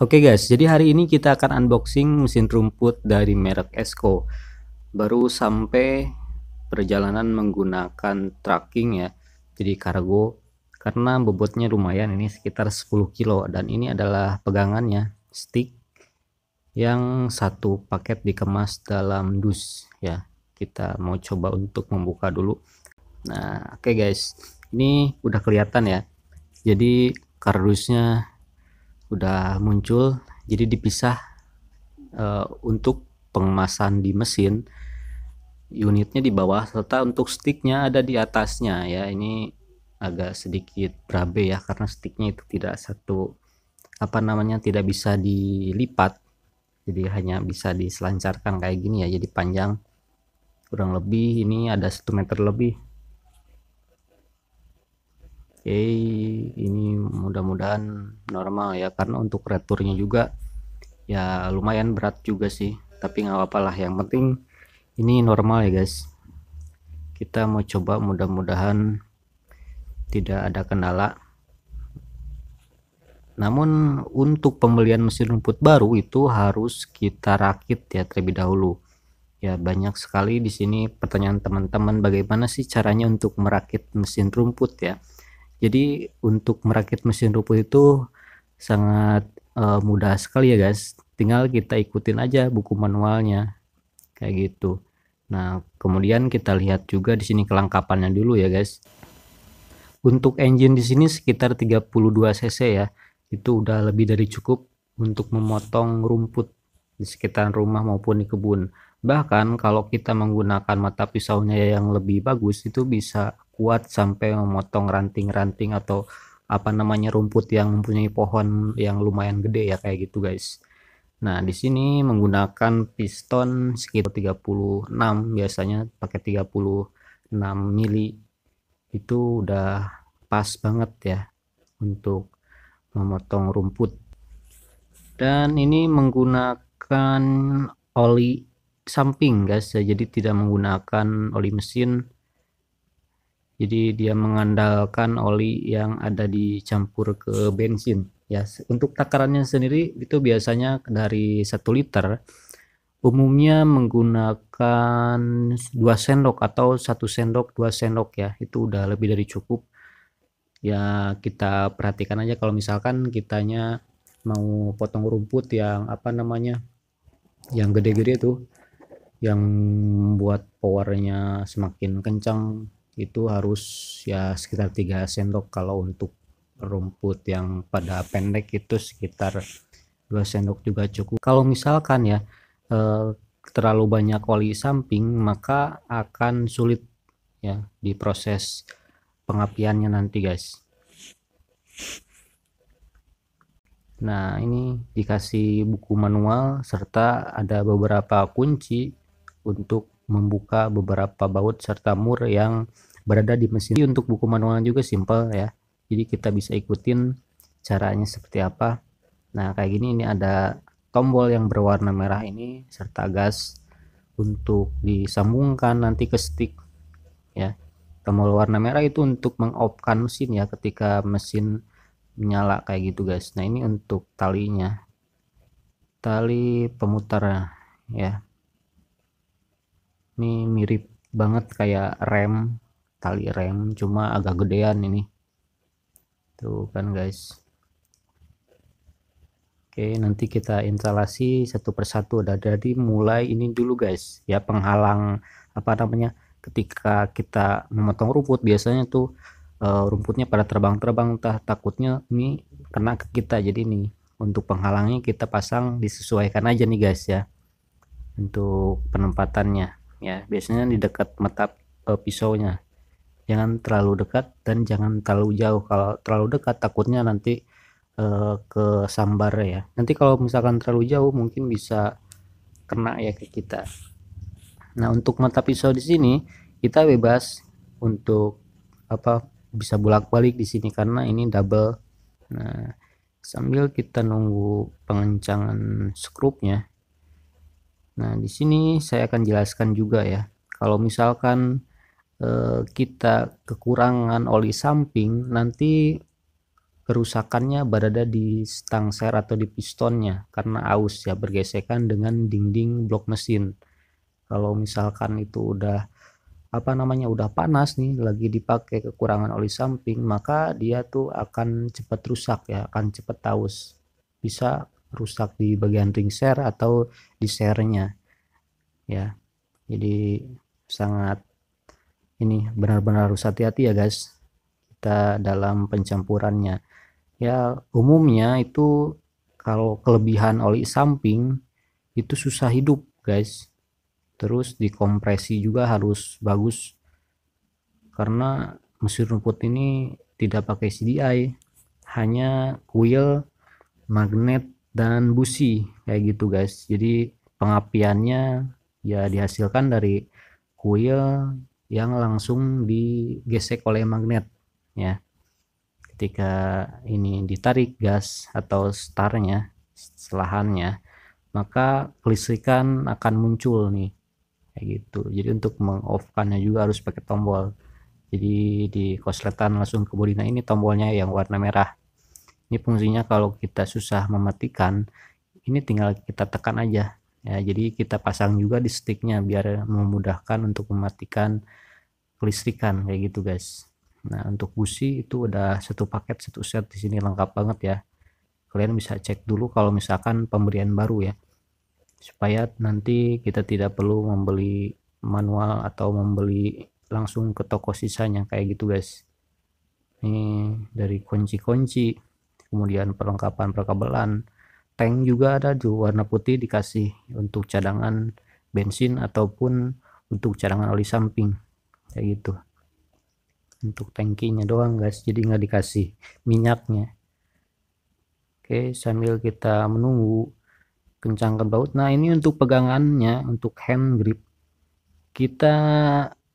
Oke okay guys, jadi hari ini kita akan unboxing mesin rumput dari merek Esco. Baru sampai perjalanan menggunakan tracking ya, jadi kargo. Karena bobotnya lumayan, ini sekitar 10 kilo dan ini adalah pegangannya, stick yang satu paket dikemas dalam dus ya. Kita mau coba untuk membuka dulu. Nah, oke okay guys, ini udah kelihatan ya. Jadi kardusnya udah muncul jadi dipisah uh, untuk pengemasan di mesin unitnya di bawah serta untuk sticknya ada di atasnya ya ini agak sedikit berabe ya karena sticknya itu tidak satu apa namanya tidak bisa dilipat jadi hanya bisa diselancarkan kayak gini ya jadi panjang kurang lebih ini ada satu meter lebih Oke, ini mudah-mudahan normal ya karena untuk returnya juga ya lumayan berat juga sih, tapi nggak apa-apa lah. Yang penting ini normal ya guys. Kita mau coba mudah-mudahan tidak ada kendala. Namun untuk pembelian mesin rumput baru itu harus kita rakit ya terlebih dahulu. Ya banyak sekali di sini pertanyaan teman-teman bagaimana sih caranya untuk merakit mesin rumput ya jadi untuk merakit mesin rumput itu sangat uh, mudah sekali ya guys. Tinggal kita ikutin aja buku manualnya kayak gitu. Nah kemudian kita lihat juga di sini kelengkapannya dulu ya guys. Untuk engine di sini sekitar 32 cc ya. Itu udah lebih dari cukup untuk memotong rumput di sekitar rumah maupun di kebun. Bahkan kalau kita menggunakan mata pisaunya yang lebih bagus itu bisa kuat sampai memotong ranting-ranting atau apa namanya rumput yang mempunyai pohon yang lumayan gede ya kayak gitu guys. Nah, di sini menggunakan piston sekitar 36 biasanya pakai 36 mili itu udah pas banget ya untuk memotong rumput. Dan ini menggunakan oli samping guys ya, jadi tidak menggunakan oli mesin jadi dia mengandalkan oli yang ada dicampur ke bensin ya untuk takarannya sendiri itu biasanya dari 1 liter umumnya menggunakan 2 sendok atau satu sendok 2 sendok ya itu udah lebih dari cukup ya kita perhatikan aja kalau misalkan kitanya mau potong rumput yang apa namanya yang gede-gede tuh yang buat powernya semakin kencang itu harus ya sekitar 3 sendok kalau untuk rumput yang pada pendek itu sekitar 2 sendok juga cukup kalau misalkan ya eh, terlalu banyak oli samping maka akan sulit ya di proses pengapiannya nanti guys nah ini dikasih buku manual serta ada beberapa kunci untuk membuka beberapa baut serta mur yang berada di mesin ini untuk buku manual juga simple ya jadi kita bisa ikutin caranya seperti apa nah kayak gini ini ada tombol yang berwarna merah ini serta gas untuk disambungkan nanti ke stick ya tombol warna merah itu untuk mengopkan mesin ya ketika mesin menyala kayak gitu guys nah ini untuk talinya tali pemutar ya ini mirip banget kayak rem tali rem cuma agak gedean ini tuh kan guys oke nanti kita instalasi satu persatu udah jadi mulai ini dulu guys ya penghalang apa namanya ketika kita memotong rumput biasanya tuh uh, rumputnya pada terbang-terbang tah takutnya ini kena ke kita jadi ini untuk penghalangnya kita pasang disesuaikan aja nih guys ya untuk penempatannya ya biasanya di dekat mata uh, pisaunya jangan terlalu dekat dan jangan terlalu jauh kalau terlalu dekat takutnya nanti uh, eh, ke sambar ya nanti kalau misalkan terlalu jauh mungkin bisa kena ya ke kita nah untuk mata pisau di sini kita bebas untuk apa bisa bolak-balik di sini karena ini double nah sambil kita nunggu pengencangan skrupnya nah di sini saya akan jelaskan juga ya kalau misalkan Eh, kita kekurangan oli samping nanti kerusakannya berada di stang ser atau di pistonnya karena aus ya bergesekan dengan dinding blok mesin kalau misalkan itu udah apa namanya udah panas nih lagi dipakai kekurangan oli samping maka dia tuh akan cepat rusak ya akan cepat aus bisa rusak di bagian ring ser atau di sernya ya jadi sangat ini benar-benar harus hati-hati ya guys kita dalam pencampurannya ya umumnya itu kalau kelebihan oli samping itu susah hidup guys terus dikompresi juga harus bagus karena mesin rumput ini tidak pakai CDI hanya kuil magnet dan busi kayak gitu guys jadi pengapiannya ya dihasilkan dari kuil yang langsung digesek oleh magnet ya ketika ini ditarik gas atau starnya selahannya maka kelistrikan akan muncul nih kayak gitu jadi untuk mengoffkannya juga harus pakai tombol jadi di kosletan langsung ke Bodina ini tombolnya yang warna merah ini fungsinya kalau kita susah mematikan ini tinggal kita tekan aja ya jadi kita pasang juga di sticknya biar memudahkan untuk mematikan kelistrikan kayak gitu guys nah untuk busi itu udah satu paket satu set di sini lengkap banget ya kalian bisa cek dulu kalau misalkan pemberian baru ya supaya nanti kita tidak perlu membeli manual atau membeli langsung ke toko sisanya kayak gitu guys ini dari kunci-kunci kemudian perlengkapan perkabelan tank juga ada tuh warna putih dikasih untuk cadangan bensin ataupun untuk cadangan oli samping kayak gitu untuk tankinya doang guys jadi nggak dikasih minyaknya oke sambil kita menunggu kencangkan baut nah ini untuk pegangannya untuk hand grip kita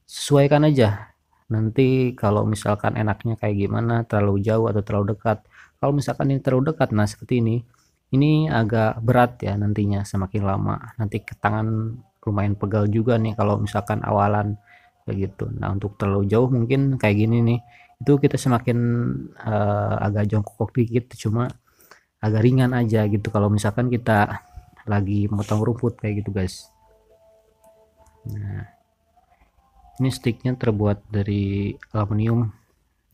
sesuaikan aja nanti kalau misalkan enaknya kayak gimana terlalu jauh atau terlalu dekat kalau misalkan ini terlalu dekat nah seperti ini ini agak berat ya nantinya semakin lama nanti ke tangan lumayan pegal juga nih kalau misalkan awalan kayak gitu nah untuk terlalu jauh mungkin kayak gini nih itu kita semakin uh, agak jongkok dikit cuma agak ringan aja gitu kalau misalkan kita lagi motong rumput kayak gitu guys nah ini sticknya terbuat dari aluminium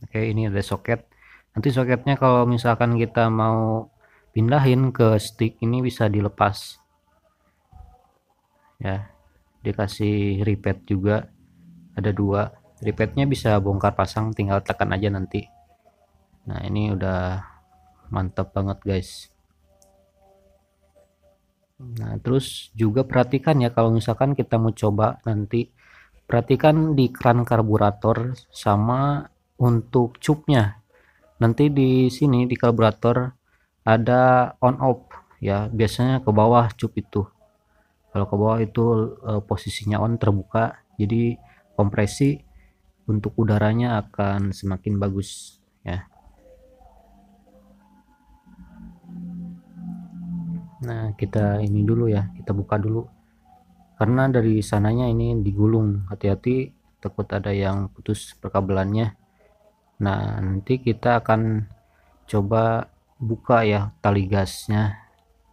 oke ini ada soket nanti soketnya kalau misalkan kita mau pindahin ke stick ini bisa dilepas ya dikasih repeat juga ada dua repeatnya bisa bongkar pasang tinggal tekan aja nanti nah ini udah mantap banget guys nah terus juga perhatikan ya kalau misalkan kita mau coba nanti perhatikan di kran karburator sama untuk cupnya nanti di sini di karburator ada on off ya biasanya ke bawah cup itu kalau ke bawah itu e, posisinya on terbuka jadi kompresi untuk udaranya akan semakin bagus ya nah kita ini dulu ya kita buka dulu karena dari sananya ini digulung hati-hati takut ada yang putus perkabelannya nah nanti kita akan coba buka ya tali gasnya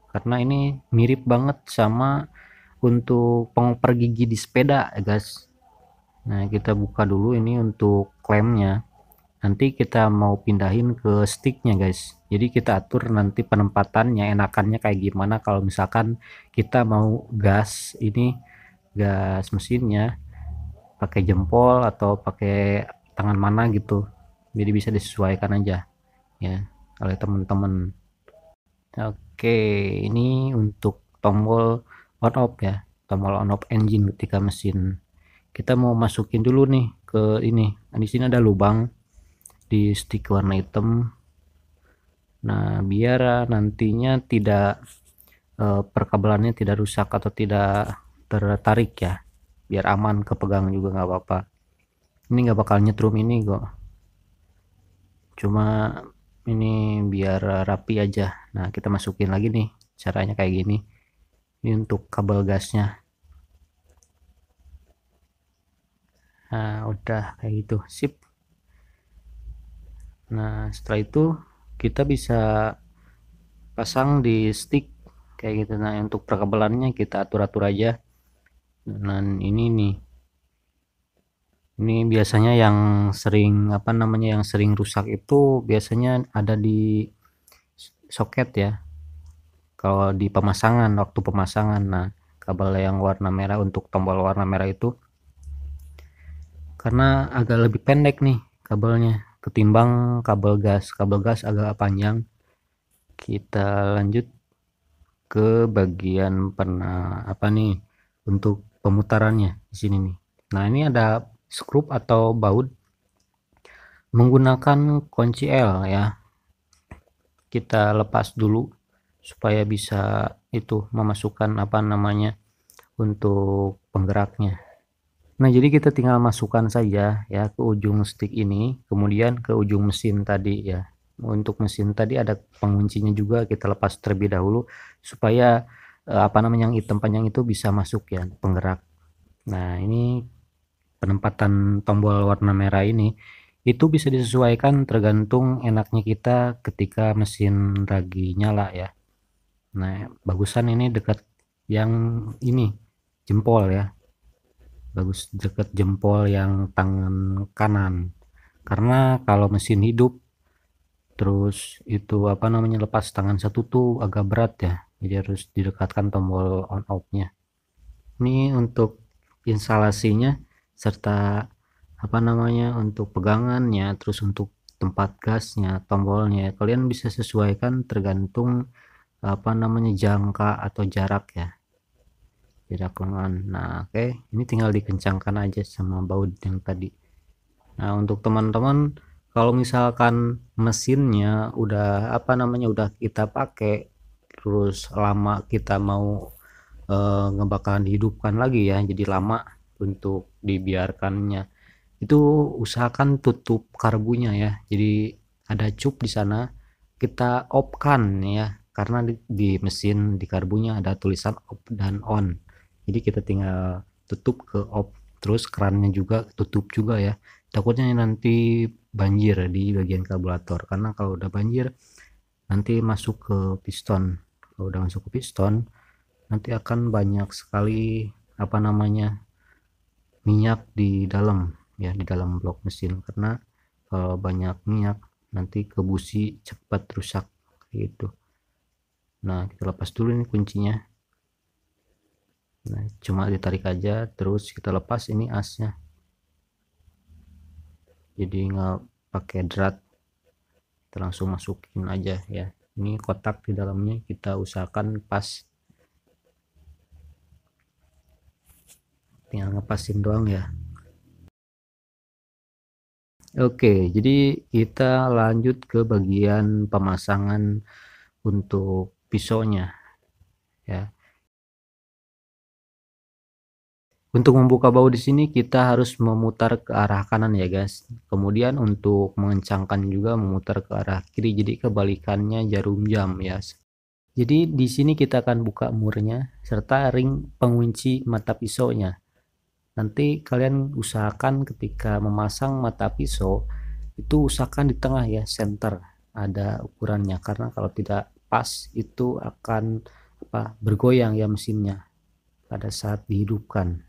karena ini mirip banget sama untuk pengoper gigi di sepeda ya guys nah kita buka dulu ini untuk klemnya nanti kita mau pindahin ke sticknya guys jadi kita atur nanti penempatannya enakannya kayak gimana kalau misalkan kita mau gas ini gas mesinnya pakai jempol atau pakai tangan mana gitu jadi bisa disesuaikan aja ya oleh teman-teman oke ini untuk tombol on off ya tombol on off engine ketika mesin kita mau masukin dulu nih ke ini nah, di sini ada lubang di stick warna hitam nah biar nantinya tidak eh, perkabelannya tidak rusak atau tidak tertarik ya biar aman kepegang juga nggak apa-apa ini nggak bakal nyetrum ini kok cuma ini biar rapi aja nah kita masukin lagi nih caranya kayak gini ini untuk kabel gasnya nah udah kayak gitu sip nah setelah itu kita bisa pasang di stick kayak gitu nah untuk perkabelannya kita atur-atur aja dan nah, ini nih ini biasanya yang sering apa namanya yang sering rusak itu biasanya ada di soket ya. Kalau di pemasangan waktu pemasangan nah kabel yang warna merah untuk tombol warna merah itu karena agak lebih pendek nih kabelnya ketimbang kabel gas. Kabel gas agak panjang. Kita lanjut ke bagian pernah apa nih untuk pemutarannya di sini nih. Nah, ini ada skrup atau baut menggunakan kunci L ya kita lepas dulu supaya bisa itu memasukkan apa namanya untuk penggeraknya nah jadi kita tinggal masukkan saja ya ke ujung stick ini kemudian ke ujung mesin tadi ya untuk mesin tadi ada penguncinya juga kita lepas terlebih dahulu supaya eh, apa namanya yang hitam panjang itu bisa masuk ya penggerak nah ini penempatan tombol warna merah ini itu bisa disesuaikan tergantung enaknya kita ketika mesin lagi nyala ya nah bagusan ini dekat yang ini jempol ya bagus dekat jempol yang tangan kanan karena kalau mesin hidup terus itu apa namanya lepas tangan satu tuh agak berat ya jadi harus didekatkan tombol on off nya ini untuk instalasinya serta apa namanya untuk pegangannya terus untuk tempat gasnya tombolnya kalian bisa sesuaikan tergantung apa namanya jangka atau jarak ya tidak lengan nah oke okay. ini tinggal dikencangkan aja sama baut yang tadi nah untuk teman-teman kalau misalkan mesinnya udah apa namanya udah kita pakai terus lama kita mau e, eh, ngebakalan dihidupkan lagi ya jadi lama untuk dibiarkannya itu usahakan tutup karbunya ya jadi ada cup di sana kita opkan ya karena di, di mesin di karbunya ada tulisan op dan on jadi kita tinggal tutup ke op terus kerannya juga tutup juga ya takutnya nanti banjir di bagian karburator karena kalau udah banjir nanti masuk ke piston kalau udah masuk ke piston nanti akan banyak sekali apa namanya minyak di dalam ya di dalam blok mesin karena kalau eh, banyak minyak nanti ke busi cepat rusak gitu nah kita lepas dulu ini kuncinya nah cuma ditarik aja terus kita lepas ini asnya jadi nggak pakai drat kita langsung masukin aja ya ini kotak di dalamnya kita usahakan pas tinggal ngepasin doang ya Oke jadi kita lanjut ke bagian pemasangan untuk pisaunya ya untuk membuka baut di sini kita harus memutar ke arah kanan ya guys kemudian untuk mengencangkan juga memutar ke arah kiri jadi kebalikannya jarum jam ya jadi di sini kita akan buka murnya serta ring pengunci mata pisaunya nanti kalian usahakan ketika memasang mata pisau itu usahakan di tengah ya center ada ukurannya karena kalau tidak pas itu akan apa bergoyang ya mesinnya pada saat dihidupkan